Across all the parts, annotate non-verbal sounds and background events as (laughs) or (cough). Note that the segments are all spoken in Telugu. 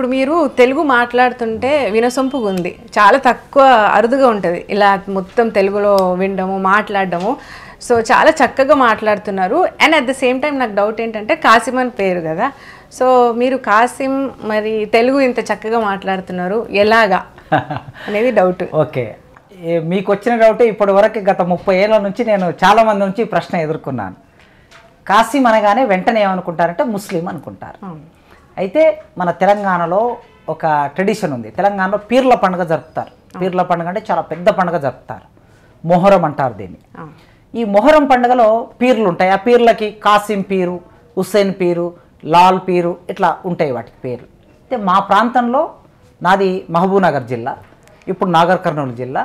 ఇప్పుడు మీరు తెలుగు మాట్లాడుతుంటే వినసొంపుగా ఉంది చాలా తక్కువ అరుదుగా ఉంటుంది ఇలా మొత్తం తెలుగులో వినడము మాట్లాడడము సో చాలా చక్కగా మాట్లాడుతున్నారు and at the same time నాకు డౌట్ ఏంటంటే కాసిం అని పేరు కదా సో మీరు కాసిం మరి తెలుగు ఇంత చక్కగా మాట్లాడుతున్నారు ఎలాగా అనేది డౌట్ (laughs) ఓకే మీకు వచ్చిన డౌట్ ఇప్పటి వరకు గత ముప్పై ఏళ్ళ నుంచి నేను చాలామంది నుంచి ప్రశ్న ఎదుర్కొన్నాను కాసిం అనగానే వెంటనే ఏమనుకుంటారంటే ముస్లిం అనుకుంటారు అయితే మన తెలంగాణలో ఒక ట్రెడిషన్ ఉంది తెలంగాణలో పీర్ల పండుగ జరుపుతారు పీర్ల పండుగ అంటే చాలా పెద్ద పండుగ జరుపుతారు మొహరం అంటారు దీన్ని ఈ మొహరం పండుగలో పీర్లు ఉంటాయి ఆ పీర్లకి కాసిం పీరు హుస్సేన్ పీరు లాల్ పీరు ఇట్లా ఉంటాయి వాటికి పేర్లు అయితే మా ప్రాంతంలో నాది మహబూబ్నగర్ జిల్లా ఇప్పుడు నాగర్ కర్నూలు జిల్లా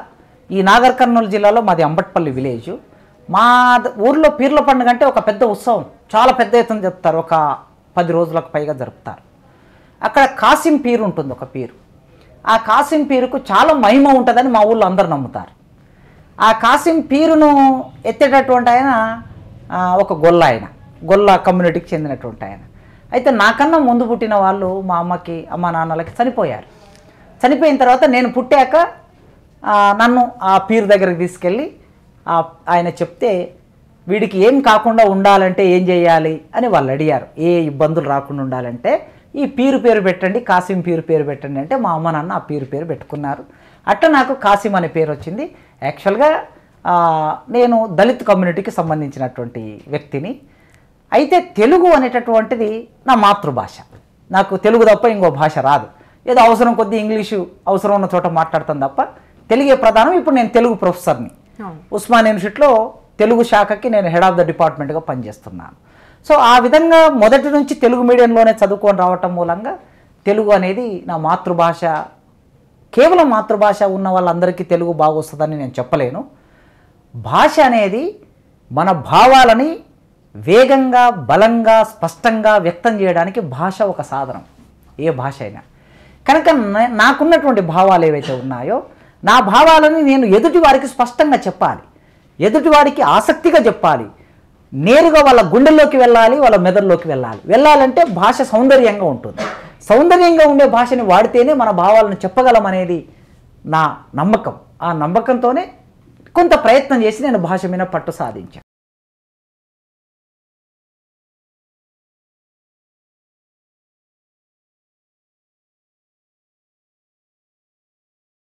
ఈ నాగర్ కర్నూలు జిల్లాలో మాది అంబట్పల్లి విలేజ్ మా ఊర్లో పీర్ల పండుగ అంటే ఒక పెద్ద ఉత్సవం చాలా పెద్ద ఎత్తున చెప్తారు ఒక పది రోజులకు పైగా జరుపుతారు అక్కడ కాసిం పీరు ఉంటుంది ఒక పీరు ఆ కాసిం పీరుకు చాలా మహిమ ఉంటుందని మా ఊళ్ళో అందరూ నమ్ముతారు ఆ కాసిం పీరును ఎత్తేటటువంటి ఆయన ఒక గొల్ల ఆయన గొల్ల కమ్యూనిటీకి చెందినటువంటి ఆయన అయితే నాకన్నా ముందు పుట్టిన వాళ్ళు మా అమ్మకి అమ్మా నాన్నలకి చనిపోయారు చనిపోయిన తర్వాత నేను పుట్టాక నన్ను ఆ పీరు దగ్గరికి తీసుకెళ్ళి ఆయన చెప్తే వీడికి ఏం కాకుండా ఉండాలంటే ఏం చేయాలి అని వాళ్ళు అడిగారు ఏ ఇబ్బందులు రాకుండా ఉండాలంటే ఈ పీరు పేరు పెట్టండి కాసిం పీరు పేరు పెట్టండి అంటే మా అమ్మ నాన్న ఆ పీరు పేరు పెట్టుకున్నారు అట్ట నాకు కాసిం అనే పేరు వచ్చింది యాక్చువల్గా నేను దళిత్ కమ్యూనిటీకి సంబంధించినటువంటి వ్యక్తిని అయితే తెలుగు అనేటటువంటిది నా మాతృభాష నాకు తెలుగు తప్ప ఇంకో భాష రాదు ఏదో అవసరం కొద్దీ ఇంగ్లీషు అవసరం ఉన్న చోట మాట్లాడతాను తప్ప తెలుగే ప్రధానం ఇప్పుడు నేను తెలుగు ప్రొఫెసర్ని ఉస్మాన్ యూనివర్సిటీలో తెలుగు శాఖకి నేను హెడ్ ఆఫ్ ద డిపార్ట్మెంట్గా పనిచేస్తున్నాను సో ఆ విధంగా మొదటి నుంచి తెలుగు మీడియంలోనే చదువుకొని రావటం మూలంగా తెలుగు అనేది నా మాతృభాష కేవలం మాతృభాష ఉన్న వాళ్ళందరికీ తెలుగు బాగొస్తుందని నేను చెప్పలేను భాష అనేది మన భావాలని వేగంగా బలంగా స్పష్టంగా వ్యక్తం చేయడానికి భాష ఒక సాధనం ఏ భాష అయినా కనుక నాకున్నటువంటి భావాలు ఏవైతే ఉన్నాయో నా భావాలని నేను ఎదుటి వారికి స్పష్టంగా చెప్పాలి ఎదుటివాడికి ఆసక్తిగా చెప్పాలి నేరుగా వాళ్ళ గుండెల్లోకి వెళ్ళాలి వాళ్ళ మెదడులోకి వెళ్ళాలి వెళ్ళాలంటే భాష సౌందర్యంగా ఉంటుంది సౌందర్యంగా ఉండే భాషని వాడితేనే మన భావాలను చెప్పగలం అనేది నా నమ్మకం ఆ నమ్మకంతోనే కొంత ప్రయత్నం చేసి నేను భాష మీద పట్టు సాధించాను